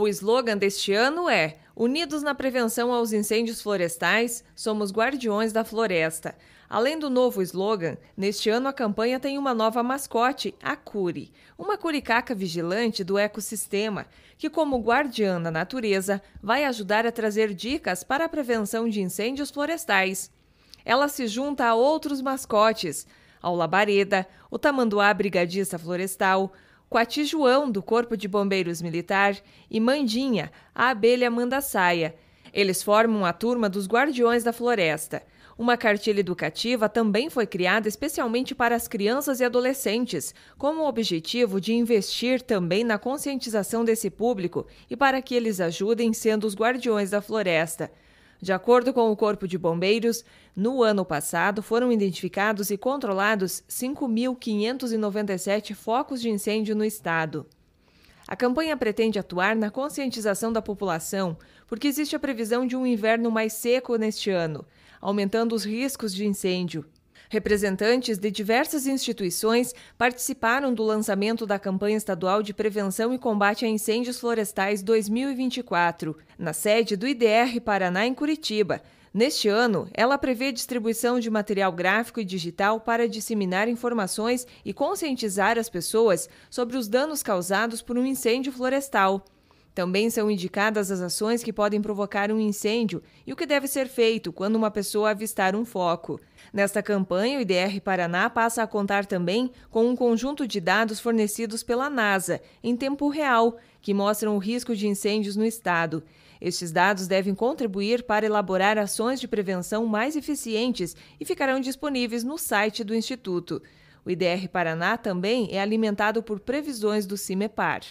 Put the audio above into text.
O slogan deste ano é: Unidos na prevenção aos incêndios florestais, somos guardiões da floresta. Além do novo slogan, neste ano a campanha tem uma nova mascote, a Curi, uma curicaca vigilante do ecossistema, que, como guardiã da natureza, vai ajudar a trazer dicas para a prevenção de incêndios florestais. Ela se junta a outros mascotes, ao Labareda, o Tamanduá Brigadista Florestal, João, do Corpo de Bombeiros Militar, e Mandinha, a abelha manda-saia. Eles formam a turma dos Guardiões da Floresta. Uma cartilha educativa também foi criada especialmente para as crianças e adolescentes, com o objetivo de investir também na conscientização desse público e para que eles ajudem sendo os guardiões da floresta. De acordo com o Corpo de Bombeiros, no ano passado foram identificados e controlados 5.597 focos de incêndio no estado. A campanha pretende atuar na conscientização da população, porque existe a previsão de um inverno mais seco neste ano, aumentando os riscos de incêndio. Representantes de diversas instituições participaram do lançamento da campanha estadual de prevenção e combate a incêndios florestais 2024, na sede do IDR Paraná, em Curitiba. Neste ano, ela prevê distribuição de material gráfico e digital para disseminar informações e conscientizar as pessoas sobre os danos causados por um incêndio florestal. Também são indicadas as ações que podem provocar um incêndio e o que deve ser feito quando uma pessoa avistar um foco. Nesta campanha, o IDR Paraná passa a contar também com um conjunto de dados fornecidos pela NASA, em tempo real, que mostram o risco de incêndios no estado. Estes dados devem contribuir para elaborar ações de prevenção mais eficientes e ficarão disponíveis no site do Instituto. O IDR Paraná também é alimentado por previsões do CIMEPAR.